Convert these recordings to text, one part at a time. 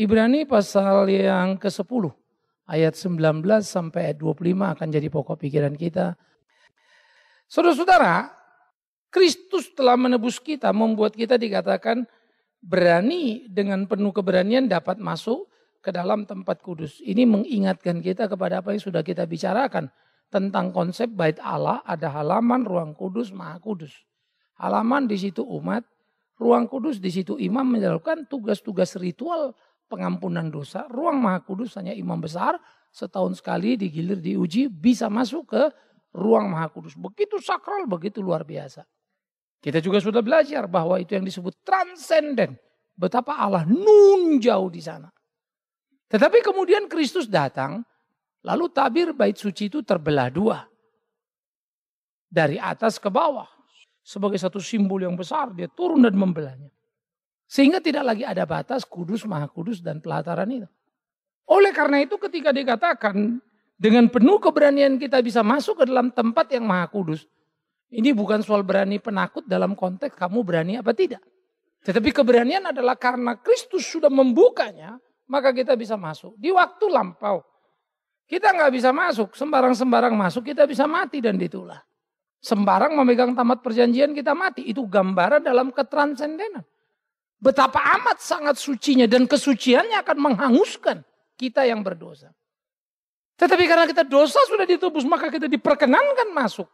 Ibrani pasal yang ke-10 ayat 19 sampai ayat 25 akan jadi pokok pikiran kita. Saudara-saudara, Kristus telah menebus kita, membuat kita dikatakan berani dengan penuh keberanian dapat masuk ke dalam tempat kudus. Ini mengingatkan kita kepada apa yang sudah kita bicarakan tentang konsep bait Allah, ada halaman, ruang kudus, maha kudus. Halaman di situ umat, ruang kudus di situ imam menjalankan tugas-tugas ritual pengampunan dosa. Ruang maha kudus hanya imam besar setahun sekali digilir diuji bisa masuk ke ruang maha kudus. Begitu sakral, begitu luar biasa. Kita juga sudah belajar bahwa itu yang disebut transenden. Betapa Allah nun jauh di sana. Tetapi kemudian Kristus datang, lalu tabir bait suci itu terbelah dua. Dari atas ke bawah. Sebagai satu simbol yang besar, dia turun dan membelahnya. Sehingga tidak lagi ada batas kudus, maha kudus dan pelataran itu. Oleh karena itu ketika dikatakan dengan penuh keberanian kita bisa masuk ke dalam tempat yang maha kudus. Ini bukan soal berani penakut dalam konteks kamu berani apa tidak. Tetapi keberanian adalah karena Kristus sudah membukanya maka kita bisa masuk. Di waktu lampau kita nggak bisa masuk, sembarang-sembarang masuk kita bisa mati dan ditulah. Sembarang memegang tamat perjanjian kita mati. Itu gambaran dalam ketransendenan. Betapa amat sangat sucinya dan kesuciannya akan menghanguskan kita yang berdosa. Tetapi karena kita dosa sudah ditebus maka kita diperkenankan masuk.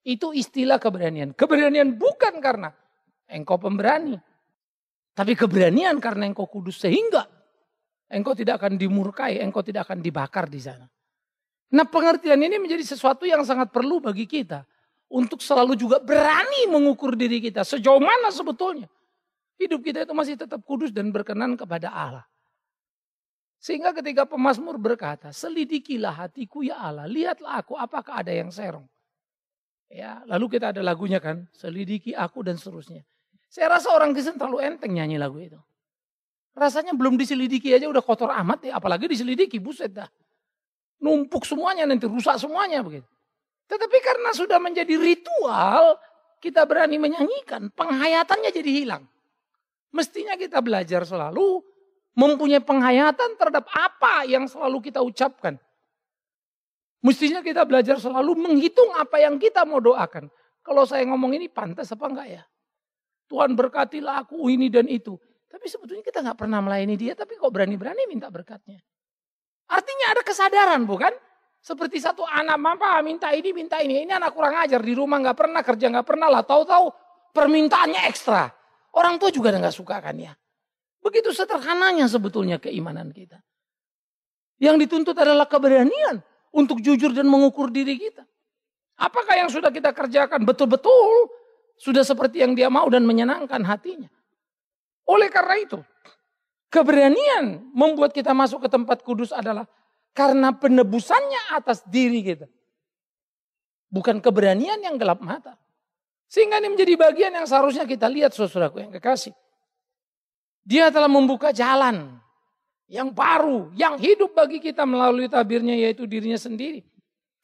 Itu istilah keberanian. Keberanian bukan karena engkau pemberani. Tapi keberanian karena engkau kudus sehingga engkau tidak akan dimurkai, engkau tidak akan dibakar di sana. Nah pengertian ini menjadi sesuatu yang sangat perlu bagi kita. Untuk selalu juga berani mengukur diri kita. Sejauh mana sebetulnya Hidup kita itu masih tetap kudus dan berkenan kepada Allah. Sehingga ketika pemazmur berkata, selidikilah hatiku ya Allah, lihatlah aku apakah ada yang serong. Ya, lalu kita ada lagunya kan, selidiki aku dan seterusnya. Saya rasa orang Kristen terlalu enteng nyanyi lagu itu. Rasanya belum diselidiki aja udah kotor amat ya, apalagi diselidiki, buset dah. Numpuk semuanya nanti rusak semuanya begitu. Tetapi karena sudah menjadi ritual, kita berani menyanyikan, penghayatannya jadi hilang. Mestinya kita belajar selalu mempunyai penghayatan terhadap apa yang selalu kita ucapkan. Mestinya kita belajar selalu menghitung apa yang kita mau doakan. Kalau saya ngomong ini pantas apa enggak ya? Tuhan berkatilah aku ini dan itu. Tapi sebetulnya kita nggak pernah melayani dia, tapi kok berani-berani minta berkatnya. Artinya ada kesadaran bukan? Seperti satu anak mampu minta ini, minta ini. Ini anak kurang ajar di rumah nggak pernah kerja nggak pernah lah. Tahu-tahu permintaannya ekstra. Orang tua juga nggak suka kan ya. Begitu sederhananya sebetulnya keimanan kita. Yang dituntut adalah keberanian untuk jujur dan mengukur diri kita. Apakah yang sudah kita kerjakan betul-betul sudah seperti yang dia mau dan menyenangkan hatinya? Oleh karena itu, keberanian membuat kita masuk ke tempat kudus adalah karena penebusannya atas diri kita. Bukan keberanian yang gelap mata. Sehingga ini menjadi bagian yang seharusnya kita lihat saudaraku yang kekasih. Dia telah membuka jalan yang baru, yang hidup bagi kita melalui tabirnya yaitu dirinya sendiri.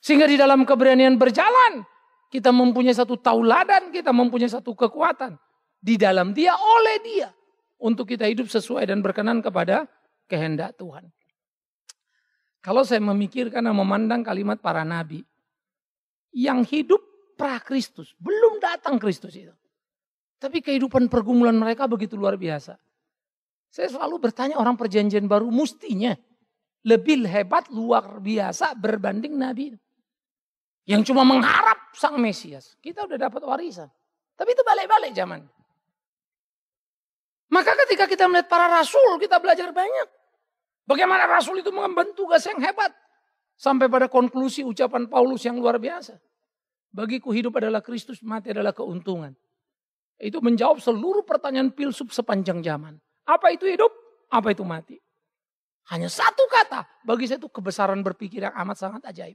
Sehingga di dalam keberanian berjalan, kita mempunyai satu tauladan, kita mempunyai satu kekuatan. Di dalam dia, oleh dia. Untuk kita hidup sesuai dan berkenan kepada kehendak Tuhan. Kalau saya memikirkan dan memandang kalimat para nabi. Yang hidup pra Kristus, belum datang Kristus itu. Tapi kehidupan pergumulan mereka begitu luar biasa. Saya selalu bertanya orang perjanjian baru mustinya lebih hebat luar biasa berbanding Nabi yang cuma mengharap sang Mesias. Kita udah dapat warisan. Tapi itu balik-balik zaman. Maka ketika kita melihat para rasul, kita belajar banyak. Bagaimana rasul itu mengemban tugas yang hebat. Sampai pada konklusi ucapan Paulus yang luar biasa. Bagiku hidup adalah Kristus, mati adalah keuntungan. Itu menjawab seluruh pertanyaan filsuf sepanjang zaman. Apa itu hidup? Apa itu mati? Hanya satu kata. Bagi saya itu kebesaran berpikir yang amat sangat ajaib.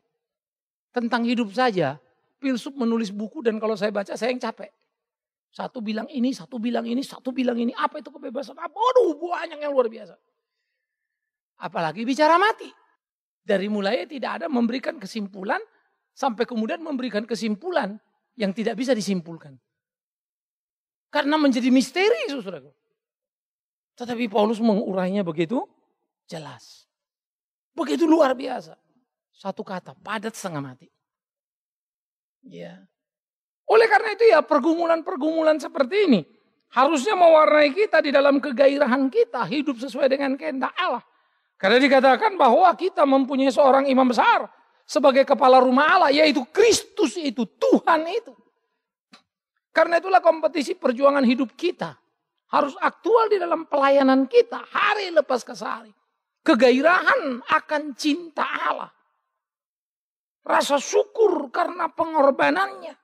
Tentang hidup saja, filsuf menulis buku dan kalau saya baca saya yang capek. Satu bilang ini, satu bilang ini, satu bilang ini. Apa itu kebebasan? Apa? Aduh banyak yang luar biasa. Apalagi bicara mati. Dari mulai tidak ada memberikan kesimpulan sampai kemudian memberikan kesimpulan yang tidak bisa disimpulkan. Karena menjadi misteri, saudaraku. Tetapi Paulus mengurainya begitu jelas. Begitu luar biasa. Satu kata, padat setengah mati. Ya. Oleh karena itu ya pergumulan-pergumulan seperti ini harusnya mewarnai kita di dalam kegairahan kita hidup sesuai dengan kehendak Allah. Karena dikatakan bahwa kita mempunyai seorang imam besar sebagai kepala rumah Allah yaitu Kristus itu, Tuhan itu. Karena itulah kompetisi perjuangan hidup kita harus aktual di dalam pelayanan kita hari lepas ke hari. Kegairahan akan cinta Allah. Rasa syukur karena pengorbanannya.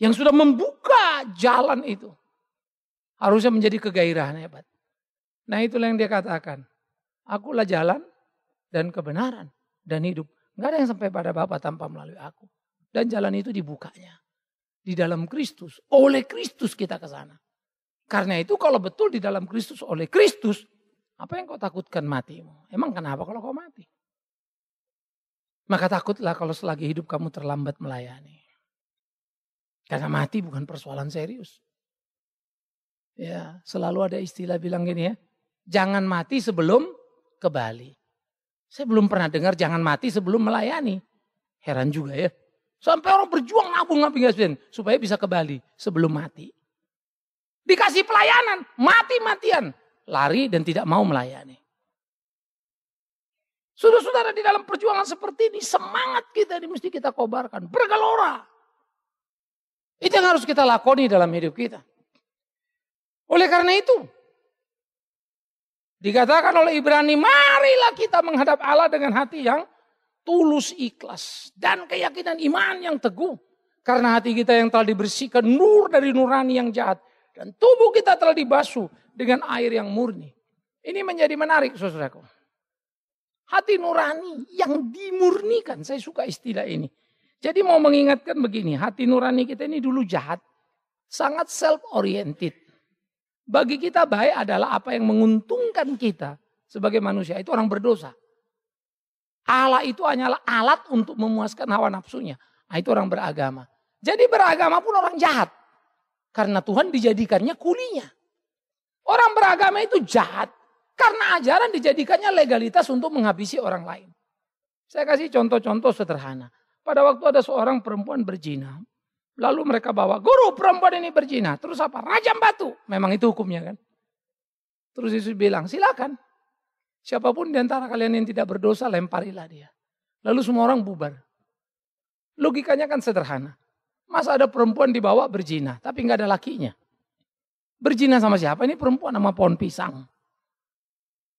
Yang sudah membuka jalan itu. Harusnya menjadi kegairahan hebat. Nah itulah yang dia katakan. Akulah jalan dan kebenaran dan hidup. Gak ada yang sampai pada bapak tanpa melalui aku. Dan jalan itu dibukanya. Di dalam Kristus. Oleh Kristus kita ke sana. Karena itu kalau betul di dalam Kristus oleh Kristus. Apa yang kau takutkan matimu? Emang kenapa kalau kau mati? Maka takutlah kalau selagi hidup kamu terlambat melayani. Karena mati bukan persoalan serius. Ya, selalu ada istilah bilang gini ya. Jangan mati sebelum ke saya belum pernah dengar jangan mati sebelum melayani. Heran juga ya. Sampai orang berjuang nabung nabung ya, gasbin supaya bisa ke Bali sebelum mati. Dikasih pelayanan, mati-matian. Lari dan tidak mau melayani. Saudara-saudara di dalam perjuangan seperti ini semangat kita ini mesti kita kobarkan. Bergelora. Itu yang harus kita lakoni dalam hidup kita. Oleh karena itu Dikatakan oleh Ibrani, marilah kita menghadap Allah dengan hati yang tulus ikhlas dan keyakinan iman yang teguh. Karena hati kita yang telah dibersihkan nur dari nurani yang jahat. Dan tubuh kita telah dibasuh dengan air yang murni. Ini menjadi menarik saudaraku. Hati nurani yang dimurnikan. Saya suka istilah ini. Jadi mau mengingatkan begini, hati nurani kita ini dulu jahat. Sangat self-oriented. Bagi kita baik adalah apa yang menguntungkan kita sebagai manusia. Itu orang berdosa. Allah itu hanyalah alat untuk memuaskan hawa nafsunya. Nah, itu orang beragama. Jadi beragama pun orang jahat. Karena Tuhan dijadikannya kulinya. Orang beragama itu jahat. Karena ajaran dijadikannya legalitas untuk menghabisi orang lain. Saya kasih contoh-contoh sederhana. Pada waktu ada seorang perempuan berjinah. Lalu mereka bawa, guru perempuan ini berjina, Terus apa? Rajam batu. Memang itu hukumnya kan. Terus Yesus bilang, silakan. Siapapun di antara kalian yang tidak berdosa, lemparilah dia. Lalu semua orang bubar. Logikanya kan sederhana. Masa ada perempuan dibawa berjina, tapi nggak ada lakinya. Berjina sama siapa? Ini perempuan sama pohon pisang.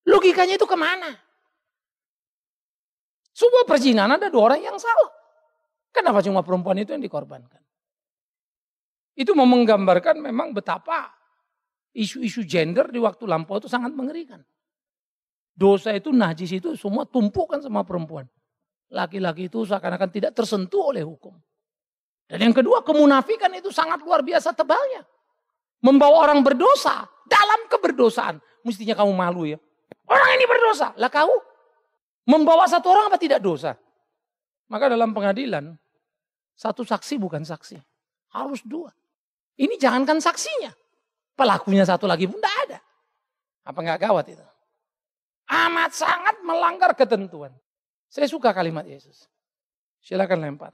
Logikanya itu kemana? Semua perjinaan ada dua orang yang salah. Kenapa cuma perempuan itu yang dikorbankan? Itu mau menggambarkan memang betapa isu-isu gender di waktu lampau itu sangat mengerikan. Dosa itu najis itu semua tumpukan sama perempuan. Laki-laki itu seakan-akan tidak tersentuh oleh hukum. Dan yang kedua kemunafikan itu sangat luar biasa tebalnya. Membawa orang berdosa dalam keberdosaan. Mestinya kamu malu ya. Orang ini berdosa. Lah kau membawa satu orang apa tidak dosa? Maka dalam pengadilan satu saksi bukan saksi. Harus dua. Ini jangankan saksinya. Pelakunya satu lagi pun tidak ada. Apa nggak gawat itu? Amat sangat melanggar ketentuan. Saya suka kalimat Yesus. Silakan lempar.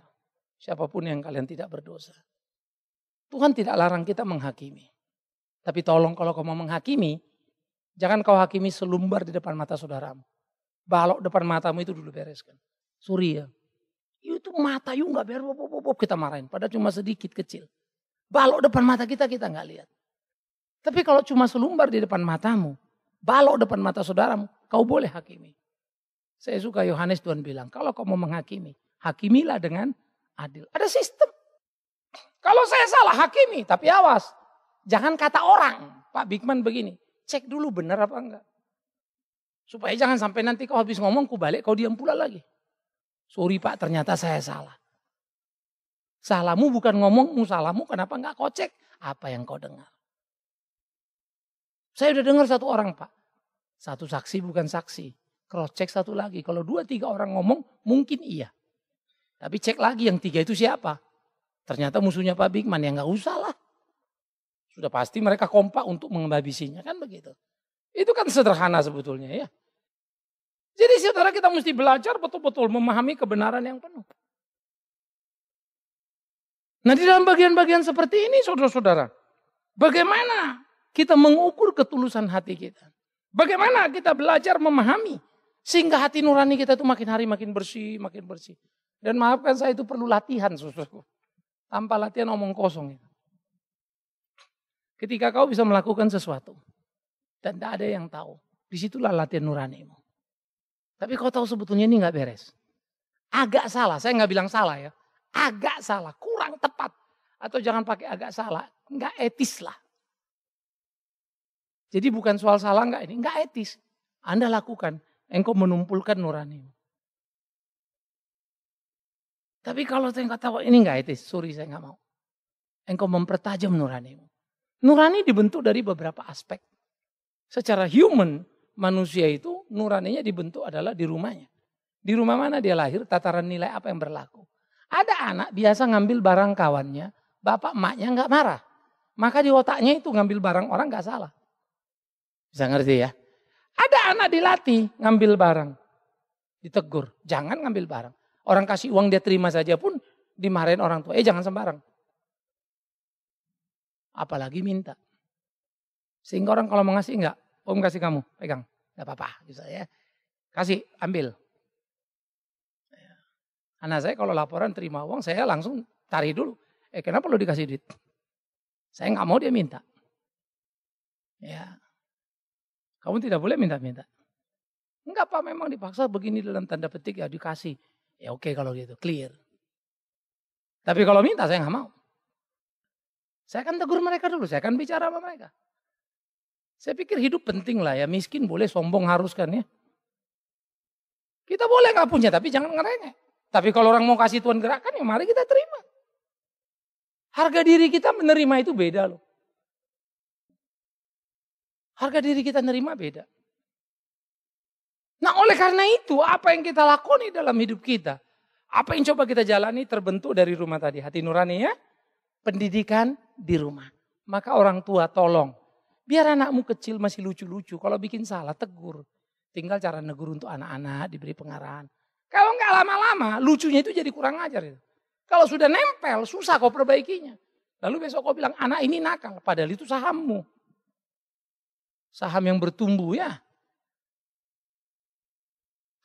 Siapapun yang kalian tidak berdosa. Tuhan tidak larang kita menghakimi. Tapi tolong kalau kau mau menghakimi, jangan kau hakimi selumbar di depan mata saudaramu. Balok depan matamu itu dulu bereskan. Suri ya. Itu mata yuk gak biar bop, bop, kita marahin. Padahal cuma sedikit kecil. Balok depan mata kita, kita nggak lihat. Tapi kalau cuma selumbar di depan matamu, balok depan mata saudaramu, kau boleh hakimi. Saya suka Yohanes Tuhan bilang, kalau kau mau menghakimi, hakimilah dengan adil. Ada sistem. Kalau saya salah hakimi, tapi awas. Jangan kata orang. Pak Bigman begini, cek dulu benar apa enggak. Supaya jangan sampai nanti kau habis ngomong, kau balik, kau diam pula lagi. Sorry pak, ternyata saya salah. Salahmu bukan ngomongmu, salahmu kenapa nggak kocek? Apa yang kau dengar? Saya udah dengar satu orang pak. Satu saksi bukan saksi. Cross check satu lagi. Kalau dua tiga orang ngomong mungkin iya. Tapi cek lagi yang tiga itu siapa. Ternyata musuhnya Pak Bigman yang nggak usah lah. Sudah pasti mereka kompak untuk menghabisinya kan begitu. Itu kan sederhana sebetulnya ya. Jadi saudara kita mesti belajar betul-betul memahami kebenaran yang penuh. Nah di dalam bagian-bagian seperti ini saudara-saudara. Bagaimana kita mengukur ketulusan hati kita. Bagaimana kita belajar memahami. Sehingga hati nurani kita itu makin hari makin bersih, makin bersih. Dan maafkan saya itu perlu latihan saudaraku. Tanpa latihan omong kosong. Ketika kau bisa melakukan sesuatu. Dan tidak ada yang tahu. Disitulah latihan nuranimu. Tapi kau tahu sebetulnya ini nggak beres. Agak salah, saya nggak bilang salah ya agak salah, kurang tepat. Atau jangan pakai agak salah, enggak etis lah. Jadi bukan soal salah enggak ini, enggak etis. Anda lakukan, engkau menumpulkan nurani. Tapi kalau saya enggak tahu oh, ini enggak etis, sorry saya enggak mau. Engkau mempertajam nuranimu. Nurani dibentuk dari beberapa aspek. Secara human, manusia itu nuraninya dibentuk adalah di rumahnya. Di rumah mana dia lahir, tataran nilai apa yang berlaku. Ada anak biasa ngambil barang kawannya, bapak emaknya nggak marah. Maka di otaknya itu ngambil barang orang nggak salah. Bisa ngerti ya? Ada anak dilatih ngambil barang. Ditegur, jangan ngambil barang. Orang kasih uang dia terima saja pun dimarahin orang tua. Eh jangan sembarang. Apalagi minta. Sehingga orang kalau mau ngasih enggak, om kasih kamu, pegang. Enggak apa-apa. Gitu ya. Kasih, ambil. Anak saya kalau laporan terima uang, saya langsung tarik dulu. Eh kenapa lo dikasih duit? Saya nggak mau dia minta. Ya. Kamu tidak boleh minta-minta. Enggak apa memang dipaksa begini dalam tanda petik ya dikasih. Ya oke okay kalau gitu, clear. Tapi kalau minta saya nggak mau. Saya akan tegur mereka dulu, saya akan bicara sama mereka. Saya pikir hidup penting lah ya, miskin boleh, sombong haruskan ya. Kita boleh nggak punya, tapi jangan ngerengek. Tapi kalau orang mau kasih Tuhan gerakan ya mari kita terima. Harga diri kita menerima itu beda loh. Harga diri kita nerima beda. Nah oleh karena itu apa yang kita lakoni dalam hidup kita. Apa yang coba kita jalani terbentuk dari rumah tadi. Hati nurani ya. Pendidikan di rumah. Maka orang tua tolong. Biar anakmu kecil masih lucu-lucu. Kalau bikin salah tegur. Tinggal cara negur untuk anak-anak diberi pengarahan nggak lama-lama lucunya itu jadi kurang ajar. Kalau sudah nempel, susah kau perbaikinya. Lalu besok kau bilang, anak ini nakal. Padahal itu sahammu. Saham yang bertumbuh ya.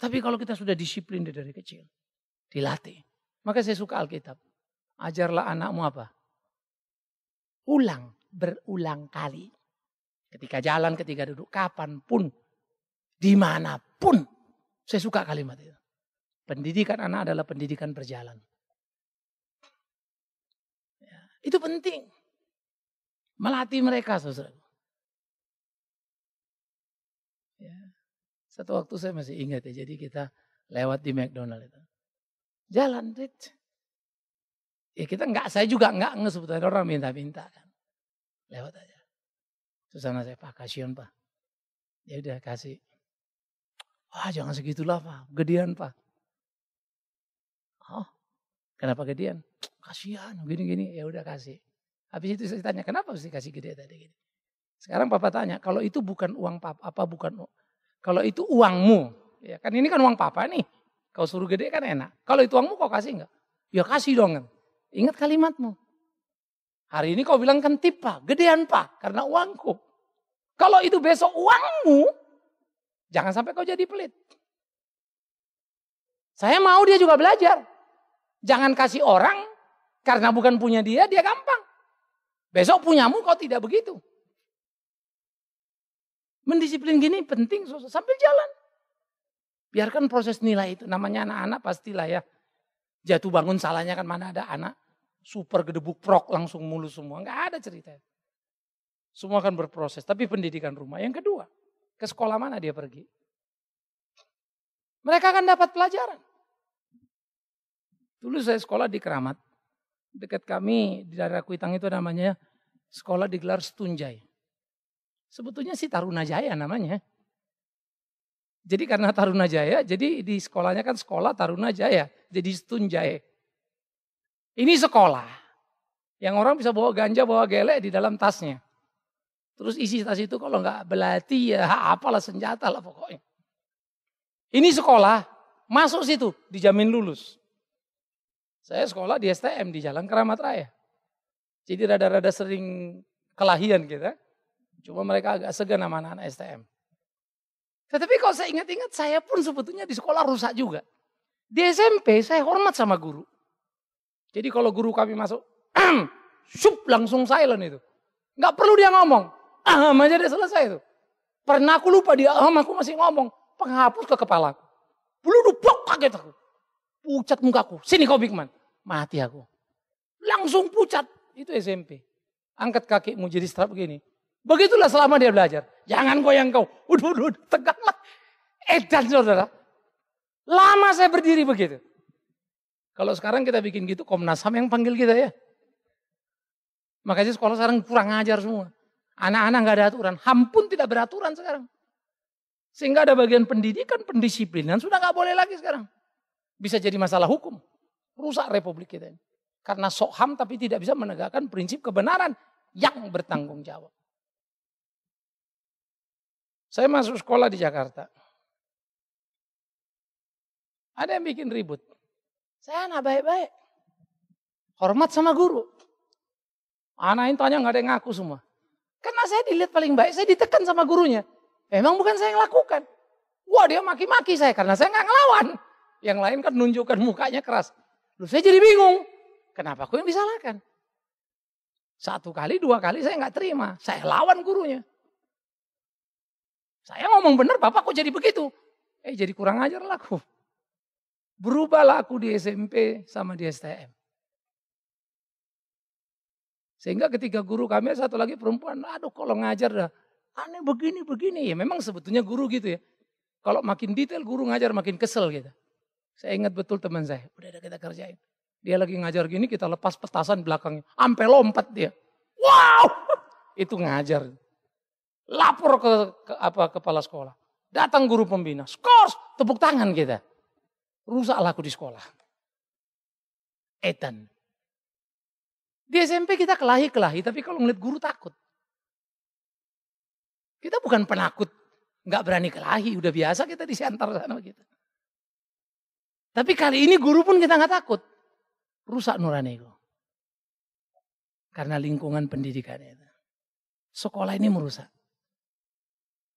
Tapi kalau kita sudah disiplin dari kecil, dilatih. Maka saya suka Alkitab. Ajarlah anakmu apa? Ulang, berulang kali. Ketika jalan, ketika duduk, kapanpun, dimanapun. Saya suka kalimat itu. Pendidikan anak adalah pendidikan berjalan. Ya, itu penting. Melatih mereka, saudara. Ya. Satu waktu saya masih ingat ya, jadi kita lewat di McDonald itu. Jalan, Rich. Ya kita enggak, saya juga enggak nge orang minta-minta kan. Lewat aja. Susana saya, Pak, kasihan Pak. Ya udah kasih. Wah jangan segitulah Pak, gedean Pak. Kenapa gedean? Kasihan, gini-gini. Ya udah kasih. Habis itu saya tanya, kenapa mesti kasih gede tadi? Gini? Sekarang papa tanya, kalau itu bukan uang papa, apa bukan kalau itu uangmu, ya kan ini kan uang papa nih. Kau suruh gede kan enak. Kalau itu uangmu kau kasih enggak? Ya kasih dong. Ingat kalimatmu. Hari ini kau bilang kan tipa gedean pak, karena uangku. Kalau itu besok uangmu, jangan sampai kau jadi pelit. Saya mau dia juga belajar. Jangan kasih orang karena bukan punya dia, dia gampang. Besok punyamu kau tidak begitu. Mendisiplin gini penting sambil jalan. Biarkan proses nilai itu. Namanya anak-anak pastilah ya. Jatuh bangun salahnya kan mana ada anak. Super gedebuk prok langsung mulu semua. Enggak ada cerita. Semua akan berproses. Tapi pendidikan rumah. Yang kedua. Ke sekolah mana dia pergi? Mereka akan dapat pelajaran. Dulu saya sekolah di Keramat. Dekat kami di daerah Kuitang itu namanya sekolah digelar Setunjai. Sebetulnya sih Taruna Jaya namanya. Jadi karena Taruna Jaya, jadi di sekolahnya kan sekolah Taruna Jaya, jadi Setunjai. Ini sekolah yang orang bisa bawa ganja, bawa gelek di dalam tasnya. Terus isi tas itu kalau nggak belati ya apalah senjata lah pokoknya. Ini sekolah, masuk situ dijamin lulus. Saya sekolah di STM di Jalan Keramat Raya. Jadi rada-rada sering kelahian gitu. Kan. Cuma mereka agak segan sama anak-anak STM. Tetapi kalau saya ingat-ingat saya pun sebetulnya di sekolah rusak juga. Di SMP saya hormat sama guru. Jadi kalau guru kami masuk, sup langsung silent itu. Nggak perlu dia ngomong. aha aja dia selesai itu. Pernah aku lupa dia ah aku masih ngomong. Penghapus ke kepala. dupok kaget aku. Pucat mukaku. Sini kau Bigman. Mati aku. Langsung pucat. Itu SMP. Angkat kakimu jadi strap begini. Begitulah selama dia belajar. Jangan goyang kau. Udah, udah, udah tegaklah. Edan saudara. Lama saya berdiri begitu. Kalau sekarang kita bikin gitu, Komnas HAM yang panggil kita ya. Makanya sekolah sekarang kurang ajar semua. Anak-anak nggak ada aturan. HAM pun tidak beraturan sekarang. Sehingga ada bagian pendidikan, pendisiplinan, sudah nggak boleh lagi sekarang bisa jadi masalah hukum. Rusak republik kita ini. Karena sok ham tapi tidak bisa menegakkan prinsip kebenaran yang bertanggung jawab. Saya masuk sekolah di Jakarta. Ada yang bikin ribut. Saya anak baik-baik. Hormat sama guru. Anak ini tanya nggak ada yang ngaku semua. Karena saya dilihat paling baik, saya ditekan sama gurunya. Emang bukan saya yang lakukan. Wah dia maki-maki saya karena saya nggak ngelawan. Yang lain kan nunjukkan mukanya keras. Lu saya jadi bingung. Kenapa aku yang disalahkan? Satu kali, dua kali saya nggak terima. Saya lawan gurunya. Saya ngomong benar, bapak kok jadi begitu? Eh jadi kurang ajar lah aku. Berubahlah aku di SMP sama di STM. Sehingga ketika guru kami satu lagi perempuan, aduh kalau ngajar dah aneh begini begini ya memang sebetulnya guru gitu ya. Kalau makin detail guru ngajar makin kesel gitu. Saya ingat betul teman saya, udah ada kita kerjain. Dia lagi ngajar gini, kita lepas petasan belakangnya. Sampai lompat dia. Wow! Itu ngajar. Lapor ke, ke apa kepala sekolah. Datang guru pembina. Skors! Tepuk tangan kita. Rusak laku di sekolah. Ethan. Di SMP kita kelahi-kelahi, tapi kalau ngeliat guru takut. Kita bukan penakut, nggak berani kelahi, udah biasa kita disantar sana Gitu. Tapi kali ini guru pun kita nggak takut. Rusak nurani itu. Karena lingkungan pendidikan itu. Sekolah ini merusak.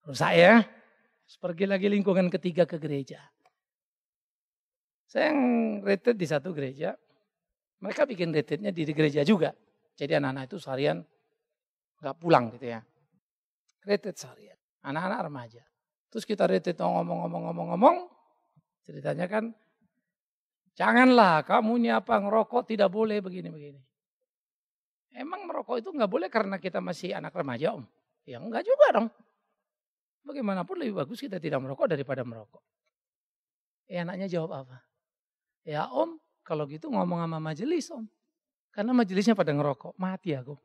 Rusak ya. pergi lagi lingkungan ketiga ke gereja. Saya yang rated di satu gereja. Mereka bikin retretnya di gereja juga. Jadi anak-anak itu seharian nggak pulang gitu ya. Retret seharian. Anak-anak remaja. Terus kita retret ngomong-ngomong-ngomong-ngomong. Ceritanya kan Janganlah kamu ini apa ngerokok tidak boleh begini-begini. Emang merokok itu nggak boleh karena kita masih anak remaja om? Ya enggak juga dong. Bagaimanapun lebih bagus kita tidak merokok daripada merokok. Eh anaknya jawab apa? Ya om, kalau gitu ngomong sama majelis om. Karena majelisnya pada ngerokok, mati aku.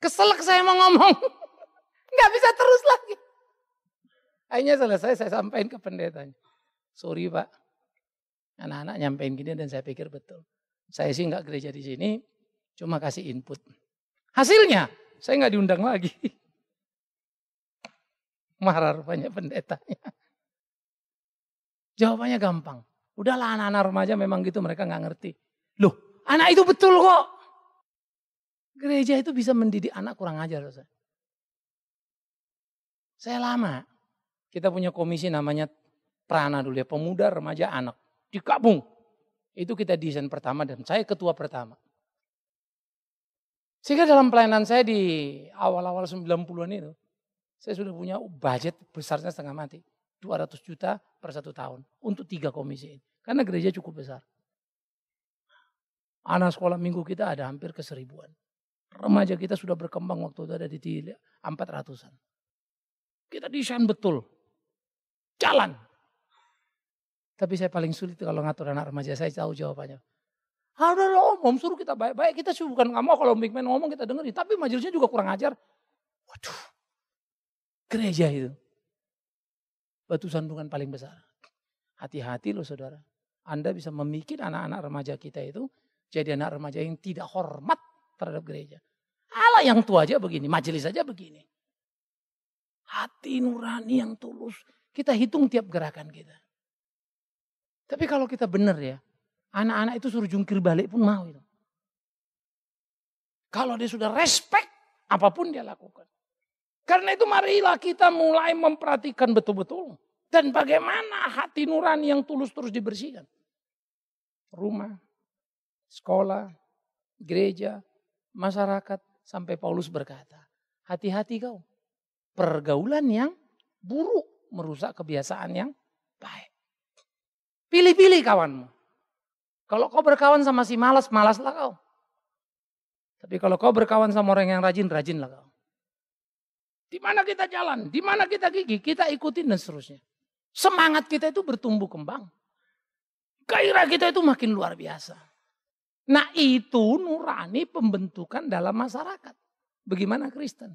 Keselak saya mau ngomong. Nggak bisa terus lagi. Akhirnya selesai saya sampaikan ke pendetanya. Sorry pak, Anak-anak nyampein gini dan saya pikir betul. Saya sih nggak gereja di sini, cuma kasih input. Hasilnya, saya nggak diundang lagi. Marah rupanya pendetanya. Jawabannya gampang. Udahlah anak-anak remaja memang gitu mereka nggak ngerti. Loh, anak itu betul kok. Gereja itu bisa mendidik anak kurang ajar. Saya, saya lama. Kita punya komisi namanya Prana dulu ya, pemuda, remaja, anak di kampung. Itu kita desain pertama dan saya ketua pertama. Sehingga dalam pelayanan saya di awal-awal 90-an itu, saya sudah punya budget besarnya setengah mati. 200 juta per satu tahun untuk tiga komisi ini. Karena gereja cukup besar. Anak sekolah minggu kita ada hampir keseribuan. Remaja kita sudah berkembang waktu itu ada di 400-an. Kita desain betul. Jalan. Tapi saya paling sulit kalau ngatur anak remaja, saya tahu jawabannya. Ada ah, om, om suruh kita baik-baik, kita bukan nggak mau kalau Big Man ngomong kita dengerin. Tapi majelisnya juga kurang ajar. Waduh, gereja itu. Batu sandungan paling besar. Hati-hati loh saudara. Anda bisa memikir anak-anak remaja kita itu jadi anak remaja yang tidak hormat terhadap gereja. Allah yang tua aja begini, majelis aja begini. Hati nurani yang tulus. Kita hitung tiap gerakan kita. Tapi kalau kita benar ya, anak-anak itu suruh jungkir balik pun mau itu. Kalau dia sudah respect, apapun dia lakukan. Karena itu marilah kita mulai memperhatikan betul-betul. Dan bagaimana hati nurani yang tulus terus dibersihkan. Rumah, sekolah, gereja, masyarakat. Sampai Paulus berkata, hati-hati kau. Pergaulan yang buruk merusak kebiasaan yang baik. Pilih-pilih kawanmu. Kalau kau berkawan sama si malas, malaslah kau. Tapi kalau kau berkawan sama orang yang rajin, rajinlah kau. Di mana kita jalan, di mana kita gigi, kita ikutin dan seterusnya. Semangat kita itu bertumbuh kembang. Gairah kita itu makin luar biasa. Nah itu nurani pembentukan dalam masyarakat. Bagaimana Kristen?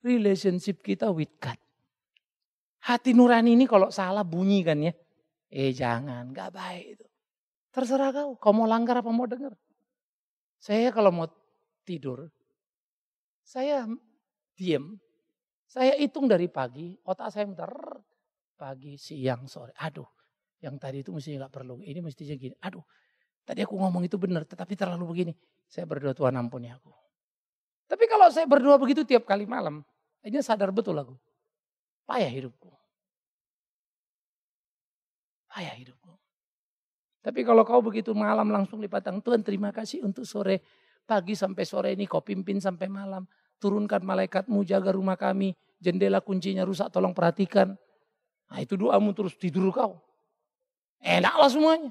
Relationship kita with God. Hati nurani ini kalau salah bunyi ya. Eh jangan, gak baik itu. Terserah kau, kau mau langgar apa mau dengar. Saya kalau mau tidur, saya diem. Saya hitung dari pagi, otak saya muter pagi, siang, sore. Aduh, yang tadi itu mesti gak perlu. Ini mestinya gini. Aduh, tadi aku ngomong itu benar, tetapi terlalu begini. Saya berdoa Tuhan ampuni aku. Tapi kalau saya berdoa begitu tiap kali malam, ini sadar betul aku. Payah hidupku payah hidupmu. Tapi kalau kau begitu malam langsung di Tuhan terima kasih untuk sore, pagi sampai sore ini kau pimpin sampai malam. Turunkan malaikatmu, jaga rumah kami, jendela kuncinya rusak, tolong perhatikan. Nah itu doamu terus tidur kau. Enaklah semuanya.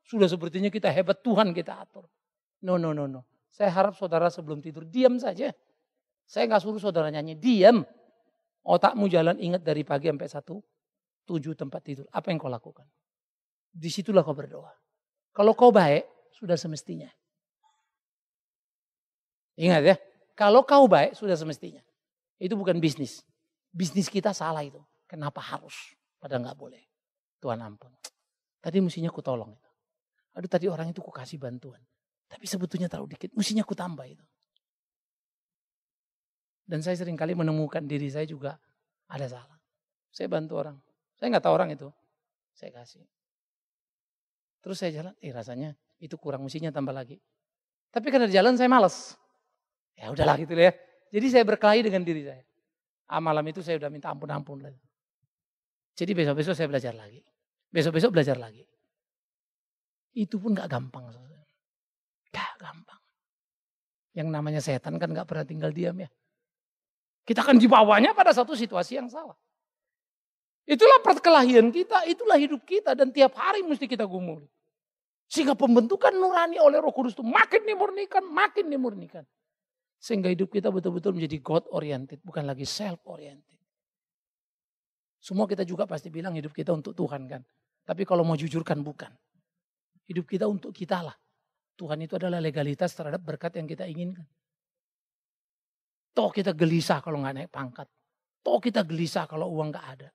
Sudah sepertinya kita hebat, Tuhan kita atur. No, no, no, no. Saya harap saudara sebelum tidur, diam saja. Saya nggak suruh saudara nyanyi, diam. Otakmu jalan ingat dari pagi sampai satu, tujuh tempat tidur. Apa yang kau lakukan? Disitulah kau berdoa. Kalau kau baik, sudah semestinya. Ingat ya, kalau kau baik, sudah semestinya. Itu bukan bisnis. Bisnis kita salah itu. Kenapa harus? Padahal nggak boleh. Tuhan ampun. Tadi mestinya ku tolong. Itu. Aduh tadi orang itu ku kasih bantuan. Tapi sebetulnya terlalu dikit. Mestinya ku tambah itu. Dan saya sering kali menemukan diri saya juga ada salah. Saya bantu orang. Saya nggak tahu orang itu. Saya kasih. Terus saya jalan, eh rasanya itu kurang musinya tambah lagi. Tapi karena jalan saya males. Ya udahlah gitu ya. Jadi saya berkelahi dengan diri saya. Ah, malam itu saya udah minta ampun-ampun lagi. Jadi besok-besok saya belajar lagi. Besok-besok belajar lagi. Itu pun gak gampang. Gak gampang. Yang namanya setan kan gak pernah tinggal diam ya. Kita akan dibawanya pada satu situasi yang salah. Itulah perkelahian kita, itulah hidup kita dan tiap hari mesti kita gumuli, Sehingga pembentukan nurani oleh roh kudus itu makin dimurnikan, makin dimurnikan. Sehingga hidup kita betul-betul menjadi God oriented, bukan lagi self oriented. Semua kita juga pasti bilang hidup kita untuk Tuhan kan. Tapi kalau mau jujur kan bukan. Hidup kita untuk kita lah. Tuhan itu adalah legalitas terhadap berkat yang kita inginkan. Toh kita gelisah kalau nggak naik pangkat. Toh kita gelisah kalau uang nggak ada.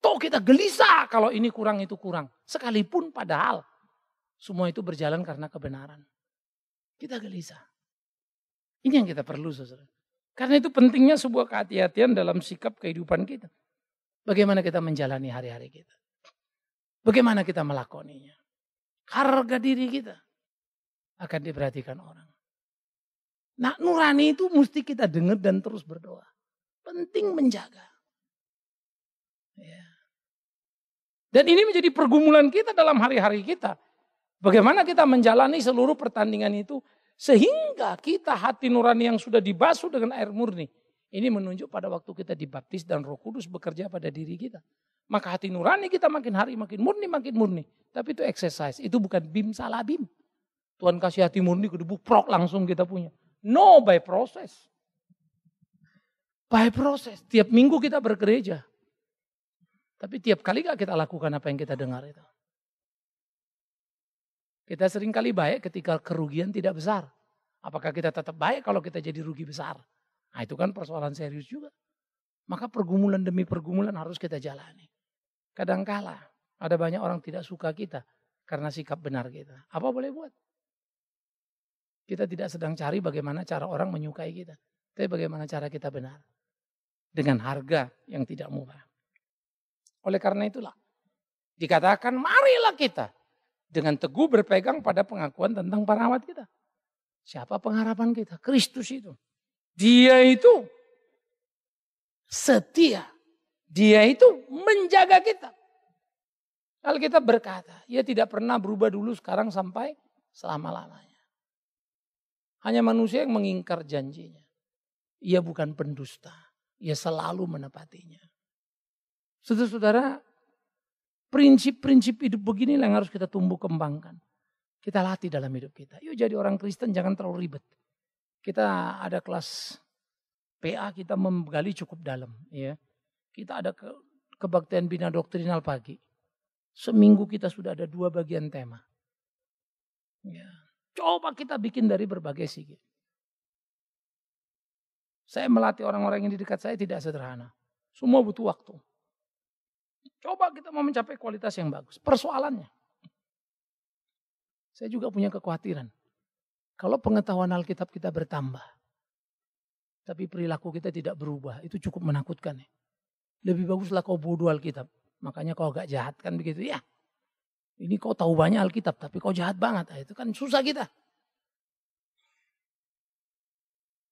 Toh kita gelisah kalau ini kurang itu kurang. Sekalipun padahal semua itu berjalan karena kebenaran. Kita gelisah. Ini yang kita perlu saudara. Karena itu pentingnya sebuah kehati-hatian dalam sikap kehidupan kita. Bagaimana kita menjalani hari-hari kita. Bagaimana kita melakoninya. Harga diri kita akan diperhatikan orang. Nah nurani itu mesti kita dengar dan terus berdoa. Penting menjaga. Yeah. Dan ini menjadi pergumulan kita dalam hari-hari kita. Bagaimana kita menjalani seluruh pertandingan itu sehingga kita hati nurani yang sudah dibasuh dengan air murni. Ini menunjuk pada waktu kita dibaptis dan roh kudus bekerja pada diri kita. Maka hati nurani kita makin hari makin murni, makin murni. Tapi itu exercise, itu bukan bim salah bim. Tuhan kasih hati murni, kedubuk prok langsung kita punya. No, by process. By process. Tiap minggu kita bergereja. Tapi tiap kali gak kita lakukan apa yang kita dengar itu. Kita sering kali baik ketika kerugian tidak besar. Apakah kita tetap baik kalau kita jadi rugi besar? Nah itu kan persoalan serius juga. Maka pergumulan demi pergumulan harus kita jalani. Kadangkala ada banyak orang tidak suka kita karena sikap benar kita. Apa boleh buat? Kita tidak sedang cari bagaimana cara orang menyukai kita. Tapi bagaimana cara kita benar. Dengan harga yang tidak murah. Oleh karena itulah dikatakan marilah kita dengan teguh berpegang pada pengakuan tentang para kita. Siapa pengharapan kita? Kristus itu. Dia itu setia. Dia itu menjaga kita. Kalau kita berkata, ia tidak pernah berubah dulu sekarang sampai selama-lamanya. Hanya manusia yang mengingkar janjinya. Ia bukan pendusta. Ia selalu menepatinya. Saudara-saudara, prinsip-prinsip hidup begini yang harus kita tumbuh kembangkan. Kita latih dalam hidup kita. Yuk jadi orang Kristen jangan terlalu ribet. Kita ada kelas PA kita menggali cukup dalam. ya Kita ada ke, kebaktian bina doktrinal pagi. Seminggu kita sudah ada dua bagian tema. Ya. Coba kita bikin dari berbagai segi. Saya melatih orang-orang yang di dekat saya tidak sederhana. Semua butuh waktu. Coba kita mau mencapai kualitas yang bagus. Persoalannya, saya juga punya kekhawatiran. Kalau pengetahuan Alkitab kita bertambah, tapi perilaku kita tidak berubah, itu cukup menakutkan. Ya. Lebih baguslah kau bodoh Alkitab. Makanya kau agak jahat kan begitu. Ya, ini kau tahu banyak Alkitab, tapi kau jahat banget. Ah, itu kan susah kita.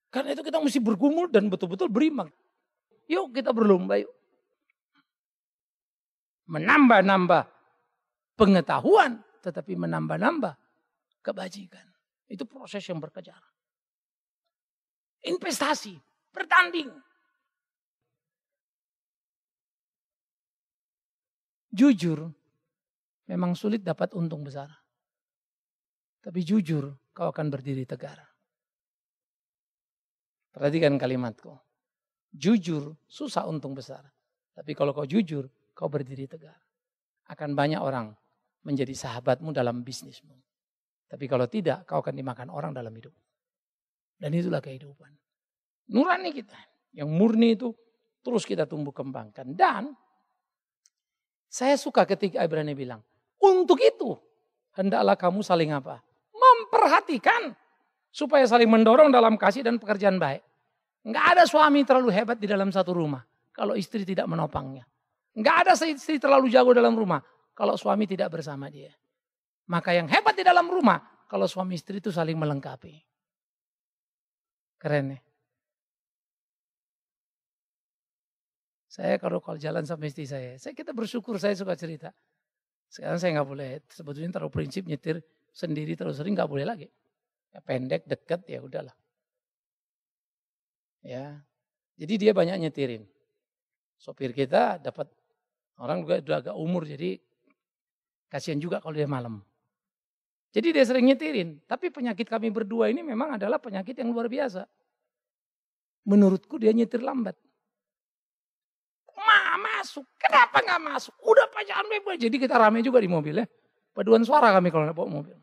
Karena itu kita mesti bergumul dan betul-betul beriman. Yuk kita berlomba yuk menambah-nambah pengetahuan, tetapi menambah-nambah kebajikan. Itu proses yang berkejar. Investasi, bertanding. Jujur, memang sulit dapat untung besar. Tapi jujur, kau akan berdiri tegar. Perhatikan kalimatku. Jujur, susah untung besar. Tapi kalau kau jujur, kau berdiri tegar. Akan banyak orang menjadi sahabatmu dalam bisnismu. Tapi kalau tidak, kau akan dimakan orang dalam hidup. Dan itulah kehidupan. Nurani kita. Yang murni itu terus kita tumbuh kembangkan. Dan saya suka ketika Ibrani bilang, untuk itu hendaklah kamu saling apa? Memperhatikan. Supaya saling mendorong dalam kasih dan pekerjaan baik. Enggak ada suami terlalu hebat di dalam satu rumah. Kalau istri tidak menopangnya. Enggak ada istri terlalu jago dalam rumah kalau suami tidak bersama dia. Maka yang hebat di dalam rumah kalau suami istri itu saling melengkapi. Keren ya. Saya kalau kalau jalan sama istri saya, saya kita bersyukur saya suka cerita. Sekarang saya nggak boleh, sebetulnya terlalu prinsip nyetir sendiri terus sering nggak boleh lagi. Ya, pendek, deket, ya udahlah. Ya, jadi dia banyak nyetirin. Sopir kita dapat Orang juga udah agak umur jadi kasihan juga kalau dia malam. Jadi dia sering nyetirin. Tapi penyakit kami berdua ini memang adalah penyakit yang luar biasa. Menurutku dia nyetir lambat. Ma masuk, kenapa nggak masuk? Udah pacaran bebas. Jadi kita rame juga di mobil ya. Paduan suara kami kalau bawa mobil.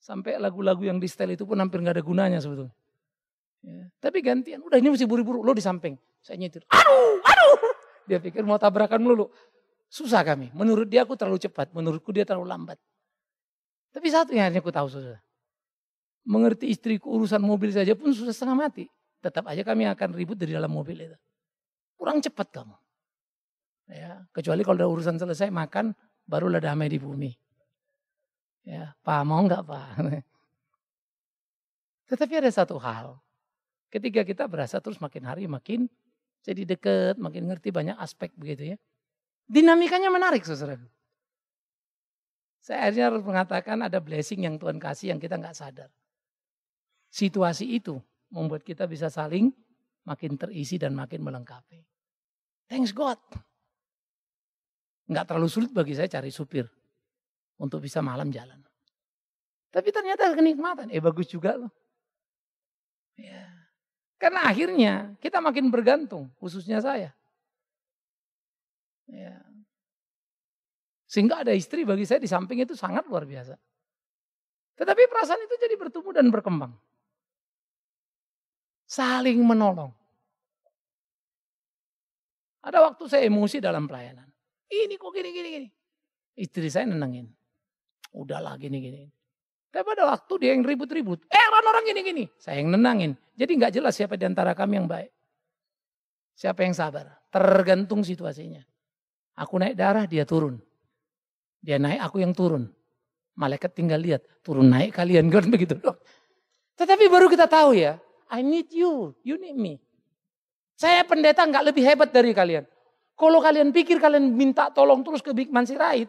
Sampai lagu-lagu yang di setel itu pun hampir nggak ada gunanya sebetulnya. Ya. Tapi gantian, udah ini mesti buru-buru, lo di samping. Saya nyetir, aduh, dia pikir mau tabrakan melulu. Susah kami. Menurut dia aku terlalu cepat. Menurutku dia terlalu lambat. Tapi satu yang akhirnya aku tahu susah. Mengerti istriku urusan mobil saja pun susah setengah mati. Tetap aja kami akan ribut dari dalam mobil itu. Kurang cepat kamu. Ya, kecuali kalau udah urusan selesai makan barulah damai di bumi. Ya, Pak mau nggak Pak? Tetapi ada satu hal. Ketika kita berasa terus makin hari makin jadi deket, makin ngerti banyak aspek begitu ya. Dinamikanya menarik saudara. Saya akhirnya harus mengatakan ada blessing yang Tuhan kasih yang kita nggak sadar. Situasi itu membuat kita bisa saling makin terisi dan makin melengkapi. Thanks God. Nggak terlalu sulit bagi saya cari supir untuk bisa malam jalan. Tapi ternyata kenikmatan. Eh bagus juga loh. Karena akhirnya kita makin bergantung, khususnya saya. Ya. Sehingga ada istri bagi saya di samping itu sangat luar biasa. Tetapi perasaan itu jadi bertumbuh dan berkembang. Saling menolong. Ada waktu saya emosi dalam pelayanan. Ini kok gini, gini, gini. Istri saya nenangin. Udahlah gini, gini. Tapi pada waktu dia yang ribut-ribut. Eh orang-orang gini-gini. Saya yang nenangin. Jadi nggak jelas siapa di antara kami yang baik. Siapa yang sabar. Tergantung situasinya. Aku naik darah, dia turun. Dia naik, aku yang turun. Malaikat tinggal lihat, turun naik kalian kan begitu loh. Tetapi baru kita tahu ya, I need you, you need me. Saya pendeta nggak lebih hebat dari kalian. Kalau kalian pikir kalian minta tolong terus ke Big Man Sirait,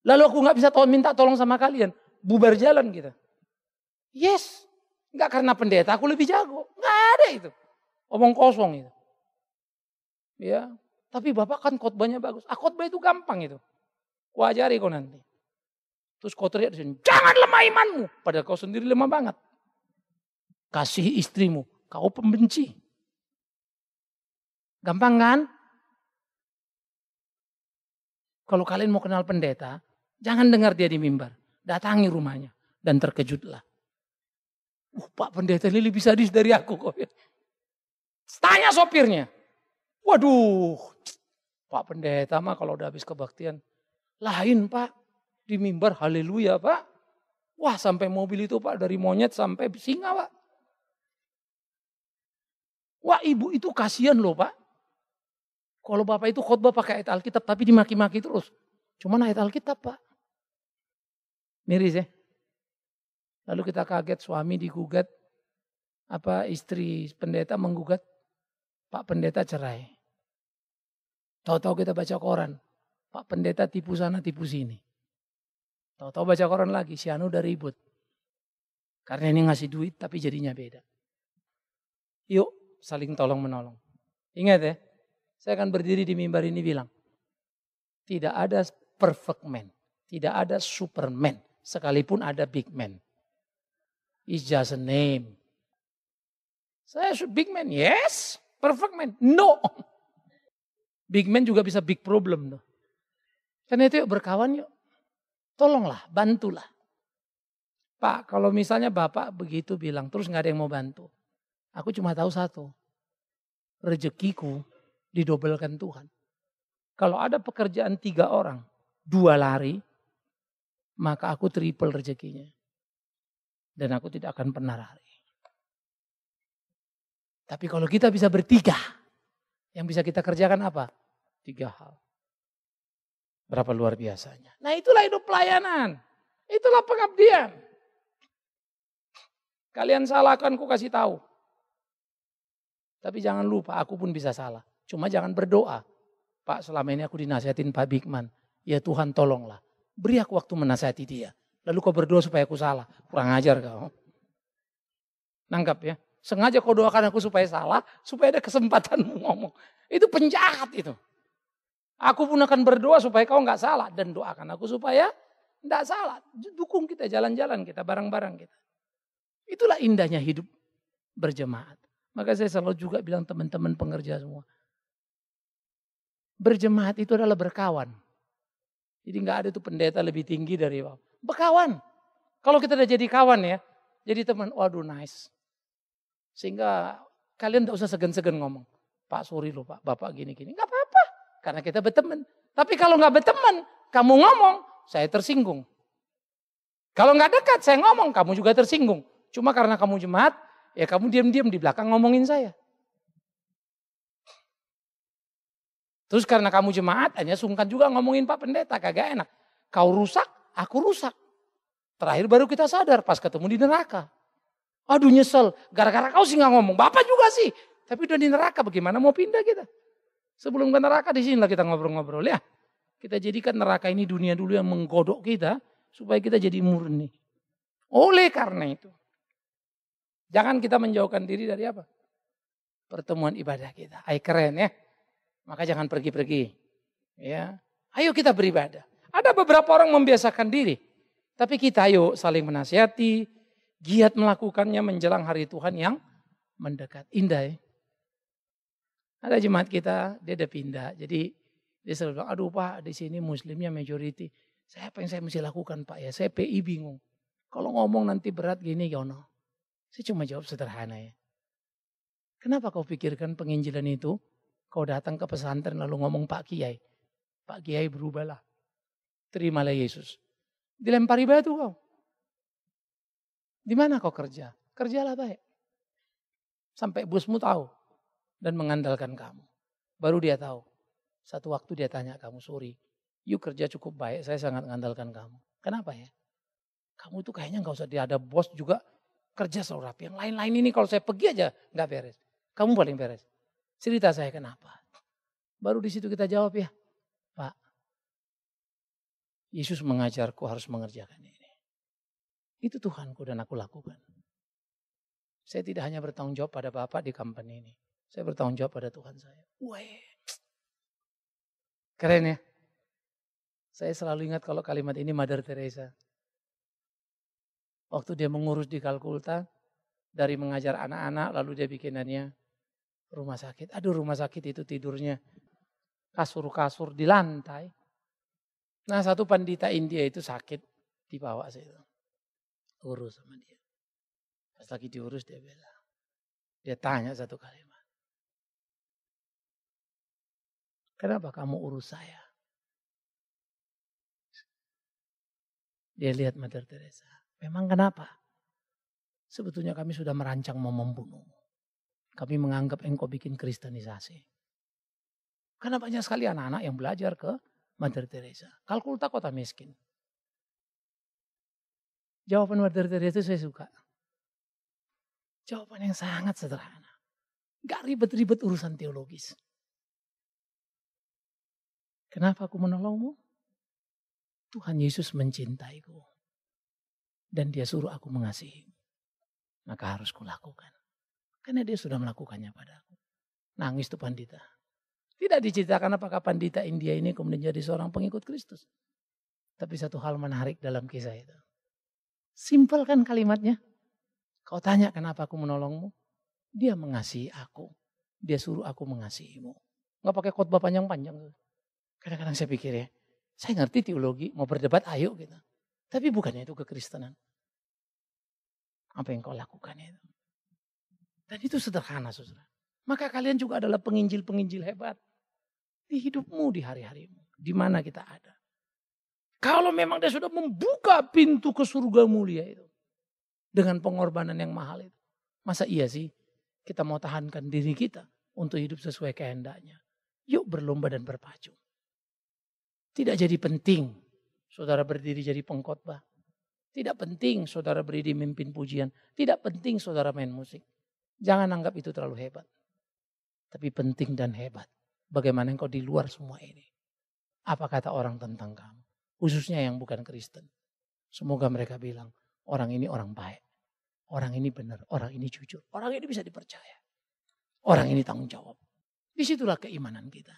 lalu aku nggak bisa to minta tolong sama kalian, bubar jalan kita. Yes, nggak karena pendeta aku lebih jago, nggak ada itu, omong kosong itu. Ya, tapi bapak kan khotbahnya bagus. Ah khotbah itu gampang itu, kuajari kau nanti. Terus kau teriak di jangan lemah imanmu, padahal kau sendiri lemah banget. Kasih istrimu, kau pembenci. Gampang kan? Kalau kalian mau kenal pendeta, jangan dengar dia di mimbar. Datangi rumahnya dan terkejutlah. Uh, Pak Pendeta Lili bisa dis dari aku kok. Ya. Tanya sopirnya. Waduh, Pak Pendeta mah kalau udah habis kebaktian. Lain Pak, di mimbar haleluya Pak. Wah sampai mobil itu Pak, dari monyet sampai singa Pak. Wah ibu itu kasihan loh Pak. Kalau Bapak itu khotbah pakai ayat Alkitab tapi dimaki-maki terus. Cuman ayat Alkitab Pak. Miris ya. Lalu kita kaget suami digugat, apa istri pendeta menggugat, Pak pendeta cerai. Tahu-tahu kita baca koran, Pak pendeta tipu sana tipu sini. Tahu-tahu baca koran lagi, si Anu udah ribut. Karena ini ngasih duit tapi jadinya beda. Yuk saling tolong menolong. Ingat ya, saya akan berdiri di mimbar ini bilang, tidak ada perfect man, tidak ada superman, sekalipun ada big man. It's just a name. Saya should big man, yes. Perfect man, no. Big man juga bisa big problem. Karena itu yuk berkawan yuk. Tolonglah, bantulah. Pak, kalau misalnya Bapak begitu bilang, terus nggak ada yang mau bantu. Aku cuma tahu satu, rezekiku didobelkan Tuhan. Kalau ada pekerjaan tiga orang, dua lari, maka aku triple rezekinya. Dan aku tidak akan pernah lari. Tapi kalau kita bisa bertiga, yang bisa kita kerjakan apa? Tiga hal. Berapa luar biasanya. Nah itulah hidup pelayanan. Itulah pengabdian. Kalian salah kan ku kasih tahu. Tapi jangan lupa, aku pun bisa salah. Cuma jangan berdoa. Pak, selama ini aku dinasihatin Pak Bigman. Ya Tuhan tolonglah Beri aku waktu menasihati dia. Lalu kau berdoa supaya aku salah. Kurang ajar kau. Nangkap ya. Sengaja kau doakan aku supaya salah, supaya ada kesempatan ngomong. Itu penjahat itu. Aku pun akan berdoa supaya kau nggak salah. Dan doakan aku supaya nggak salah. Dukung kita, jalan-jalan kita, bareng-bareng kita. Itulah indahnya hidup berjemaat. Maka saya selalu juga bilang teman-teman pengerja semua. Berjemaat itu adalah berkawan. Jadi nggak ada tuh pendeta lebih tinggi dari Bapak. Bekawan. Kalau kita udah jadi kawan ya, jadi teman, waduh nice. Sehingga kalian tidak usah segan-segan ngomong. Pak sorry loh pak, bapak gini-gini. Gak apa-apa, karena kita berteman. Tapi kalau nggak berteman, kamu ngomong, saya tersinggung. Kalau nggak dekat, saya ngomong, kamu juga tersinggung. Cuma karena kamu jemaat, ya kamu diam-diam di belakang ngomongin saya. Terus karena kamu jemaat, hanya sungkan juga ngomongin Pak Pendeta, kagak enak. Kau rusak, aku rusak. Terakhir baru kita sadar pas ketemu di neraka. Aduh nyesel, gara-gara kau sih nggak ngomong. Bapak juga sih, tapi udah di neraka bagaimana mau pindah kita? Sebelum ke neraka di sinilah kita ngobrol-ngobrol ya. Kita jadikan neraka ini dunia dulu yang menggodok kita supaya kita jadi murni. Oleh karena itu, jangan kita menjauhkan diri dari apa? Pertemuan ibadah kita. Ay keren ya. Maka jangan pergi-pergi. Ya, Ayo kita beribadah. Ada beberapa orang membiasakan diri. Tapi kita ayo saling menasihati, giat melakukannya menjelang hari Tuhan yang mendekat. Indah ya. Ada jemaat kita, dia ada pindah. Jadi dia selalu bilang, aduh pak di sini muslimnya majority. Saya apa yang saya mesti lakukan pak ya? Saya PI bingung. Kalau ngomong nanti berat gini Yono. Ya saya cuma jawab sederhana ya. Kenapa kau pikirkan penginjilan itu Kau datang ke pesantren lalu ngomong Pak Kiai. Pak Kiai berubahlah. Terimalah Yesus. Dilempari batu kau. Di mana kau kerja? Kerjalah baik. Sampai bosmu tahu dan mengandalkan kamu. Baru dia tahu. Satu waktu dia tanya kamu, sorry, you kerja cukup baik, saya sangat mengandalkan kamu. Kenapa ya? Kamu tuh kayaknya nggak usah ada bos juga kerja selalu rapi. Yang lain-lain ini kalau saya pergi aja nggak beres. Kamu paling beres. Cerita saya kenapa. Baru di situ kita jawab ya. Pak, Yesus mengajarku harus mengerjakan ini. Itu Tuhanku dan aku lakukan. Saya tidak hanya bertanggung jawab pada Bapak di company ini. Saya bertanggung jawab pada Tuhan saya. Keren ya. Saya selalu ingat kalau kalimat ini Mother Teresa. Waktu dia mengurus di Kalkulta, dari mengajar anak-anak lalu dia bikinannya rumah sakit. Aduh rumah sakit itu tidurnya kasur-kasur di lantai. Nah satu pandita India itu sakit dibawa saya situ. Urus sama dia. Pas lagi diurus dia bilang. Dia tanya satu kalimat. Kenapa kamu urus saya? Dia lihat Mother Teresa. Memang kenapa? Sebetulnya kami sudah merancang mau membunuhmu. Kami menganggap engkau bikin kristenisasi. Karena banyak sekali anak-anak yang belajar ke Mother Teresa. Kalkulta kota miskin. Jawaban Mother Teresa itu saya suka. Jawaban yang sangat sederhana. Gak ribet-ribet urusan teologis. Kenapa aku menolongmu? Tuhan Yesus mencintaiku. Dan dia suruh aku mengasihi. Maka harus kulakukan. Karena dia sudah melakukannya padaku. Nangis tuh pandita. Tidak diceritakan apakah pandita India ini kemudian jadi seorang pengikut Kristus. Tapi satu hal menarik dalam kisah itu. Simpel kan kalimatnya. Kau tanya kenapa aku menolongmu? Dia mengasihi aku. Dia suruh aku mengasihimu. Gak pakai khotbah panjang-panjang. Kadang-kadang saya pikir ya, saya ngerti teologi, mau berdebat ayo gitu. Tapi bukannya itu kekristenan. Apa yang kau lakukan itu? Dan itu sederhana saudara. Maka kalian juga adalah penginjil-penginjil hebat. Di hidupmu, di hari-harimu. Di mana kita ada. Kalau memang dia sudah membuka pintu ke surga mulia itu. Dengan pengorbanan yang mahal itu. Masa iya sih kita mau tahankan diri kita untuk hidup sesuai kehendaknya. Yuk berlomba dan berpacu. Tidak jadi penting saudara berdiri jadi pengkhotbah. Tidak penting saudara berdiri mimpin pujian. Tidak penting saudara main musik. Jangan anggap itu terlalu hebat. Tapi penting dan hebat. Bagaimana engkau di luar semua ini. Apa kata orang tentang kamu. Khususnya yang bukan Kristen. Semoga mereka bilang, orang ini orang baik. Orang ini benar, orang ini jujur. Orang ini bisa dipercaya. Orang ini tanggung jawab. Disitulah keimanan kita.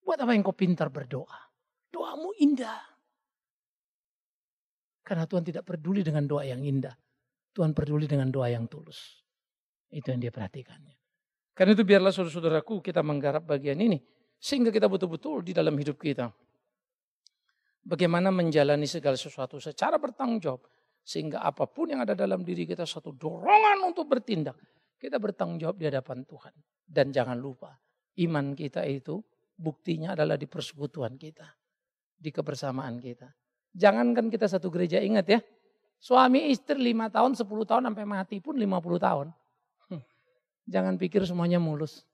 Buat apa yang kau pintar berdoa? Doamu indah. Karena Tuhan tidak peduli dengan doa yang indah. Tuhan peduli dengan doa yang tulus. Itu yang dia perhatikannya. Karena itu biarlah saudara-saudaraku kita menggarap bagian ini. Sehingga kita betul-betul di dalam hidup kita. Bagaimana menjalani segala sesuatu secara bertanggung jawab. Sehingga apapun yang ada dalam diri kita satu dorongan untuk bertindak. Kita bertanggung jawab di hadapan Tuhan. Dan jangan lupa iman kita itu buktinya adalah di persekutuan kita. Di kebersamaan kita. Jangankan kita satu gereja ingat ya. Suami istri lima tahun, sepuluh tahun sampai mati pun lima puluh tahun. Jangan pikir semuanya mulus.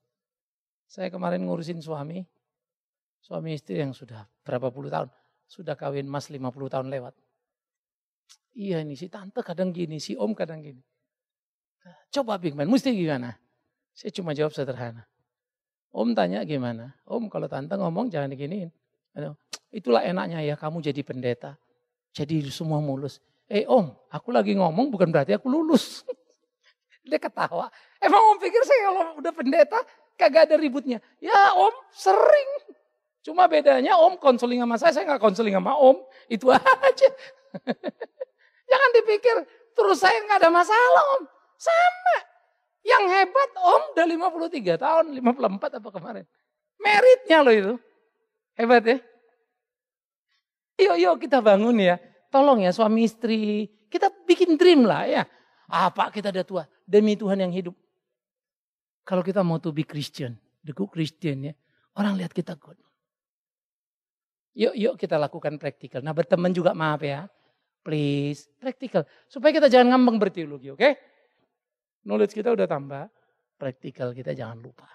Saya kemarin ngurusin suami, suami istri yang sudah berapa puluh tahun, sudah kawin mas lima puluh tahun lewat. Iya ini si tante kadang gini, si om kadang gini. Coba Big Man, mesti gimana? Saya cuma jawab sederhana. Om tanya gimana? Om kalau tante ngomong jangan diginiin. Itulah enaknya ya kamu jadi pendeta. Jadi semua mulus. Eh om, aku lagi ngomong bukan berarti aku lulus. Dia ketawa. Emang om pikir saya kalau udah pendeta kagak ada ributnya. Ya om sering. Cuma bedanya om konseling sama saya, saya nggak konseling sama om. Itu aja. Jangan dipikir terus saya nggak ada masalah om. Sama. Yang hebat om udah 53 tahun, 54 apa kemarin. Meritnya loh itu. Hebat ya. Yuk, iya, yuk iya, kita bangun ya. Tolong ya suami istri. Kita bikin dream lah ya. Apa ah, kita udah tua? demi Tuhan yang hidup. Kalau kita mau to be Christian, the good Christian ya, orang lihat kita good. Yuk, yuk kita lakukan praktikal. Nah berteman juga maaf ya. Please, praktikal. Supaya kita jangan ngambang berteologi, oke? Okay? Knowledge kita udah tambah, praktikal kita jangan lupa.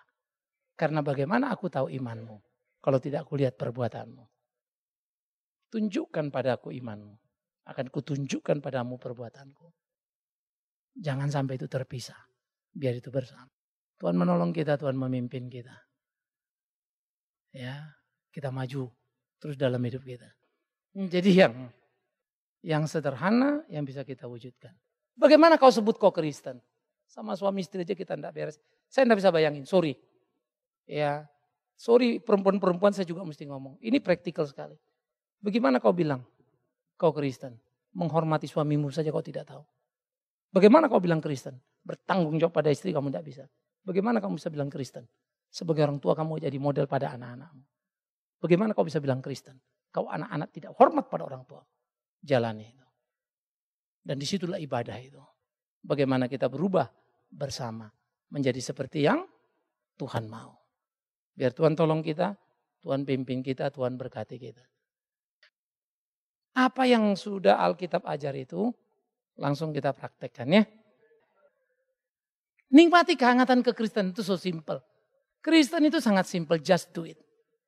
Karena bagaimana aku tahu imanmu, kalau tidak aku lihat perbuatanmu. Tunjukkan padaku imanmu, akan kutunjukkan padamu perbuatanku. Jangan sampai itu terpisah. Biar itu bersama. Tuhan menolong kita, Tuhan memimpin kita. Ya, kita maju terus dalam hidup kita. Jadi yang yang sederhana yang bisa kita wujudkan. Bagaimana kau sebut kau Kristen? Sama suami istri aja kita tidak beres. Saya tidak bisa bayangin, sorry. Ya, sorry perempuan-perempuan saya juga mesti ngomong. Ini praktikal sekali. Bagaimana kau bilang kau Kristen? Menghormati suamimu saja kau tidak tahu. Bagaimana kau bilang Kristen? Bertanggung jawab pada istri kamu tidak bisa. Bagaimana kamu bisa bilang Kristen? Sebagai orang tua kamu jadi model pada anak-anakmu. Bagaimana kau bisa bilang Kristen? Kau anak-anak tidak hormat pada orang tua. Jalani itu. Dan disitulah ibadah itu. Bagaimana kita berubah bersama. Menjadi seperti yang Tuhan mau. Biar Tuhan tolong kita, Tuhan pimpin kita, Tuhan berkati kita. Apa yang sudah Alkitab ajar itu Langsung kita praktekkan ya. Nikmati kehangatan ke Kristen itu so simple. Kristen itu sangat simple, just do it.